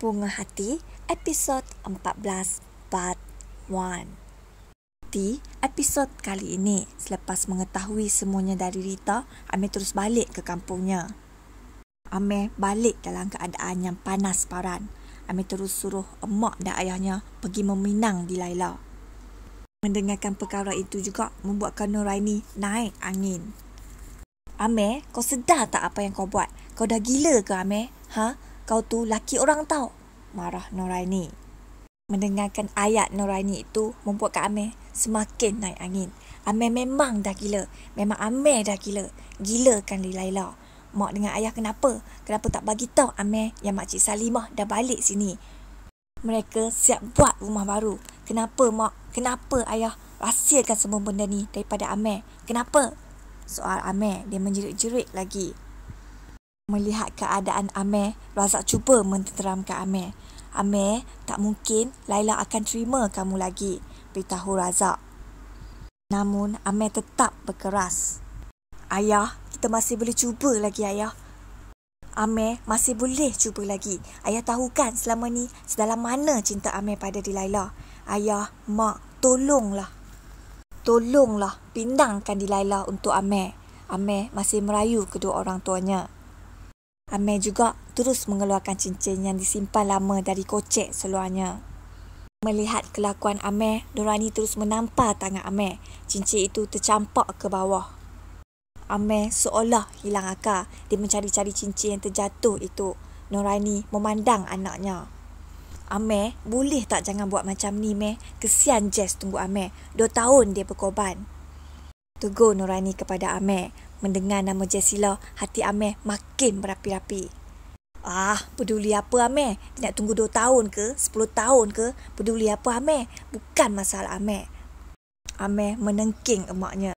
Bunga Hati, episod 14, part 1. Di episod kali ini, selepas mengetahui semuanya dari Rita, Amir terus balik ke kampungnya. Amir balik dalam keadaan yang panas paran. Amir terus suruh emak dan ayahnya pergi meminang di Laila. Mendengarkan perkara itu juga membuatkan Nuraini naik angin. Amir, kau sedar tak apa yang kau buat? Kau dah gila ke Amir? Ha? kau tu laki orang tau. Marah Noraini. Mendengarkan ayat Noraini itu membuat Kak Amir semakin naik angin. Amir memang dah gila. Memang Amir dah gila. Gila kan Lilaila. Mak dengan ayah kenapa? Kenapa tak bagi tahu Amir yang makcik Salimah dah balik sini? Mereka siap buat rumah baru. Kenapa mak? Kenapa ayah rahsiakan semua benda ni daripada Amir? Kenapa? Soal Amir, dia menjerit-jerit lagi. Melihat keadaan Amir, Razak cuba menteramkan Amir. Amir, tak mungkin Laila akan terima kamu lagi, beritahu Razak. Namun, Amir tetap berkeras. Ayah, kita masih boleh cuba lagi, Ayah. Amir masih boleh cuba lagi. Ayah tahu kan selama ni sedalam mana cinta Amir pada di Laila. Ayah, Mak, tolonglah. Tolonglah pindangkan Dilaila untuk Amir. Amir masih merayu kedua orang tuanya. Amir juga terus mengeluarkan cincin yang disimpan lama dari kocek seluarnya. Melihat kelakuan Amir, Dorani terus menampar tangan Amir. Cincin itu tercampak ke bawah. Amir seolah hilang akal. Dia mencari-cari cincin yang terjatuh itu. Nurani memandang anaknya. Amir, boleh tak jangan buat macam ni, meh? Kesian Jess tunggu Amir. Dua tahun dia berkorban. Tegur Nurani kepada Amir. Mendengar nama Jessila, hati Ameh makin berapi-api. Ah, peduli apa Ameh? Dia nak tunggu 2 tahun ke? 10 tahun ke? Peduli apa Ameh? Bukan masalah Ameh. Ameh menengking emaknya.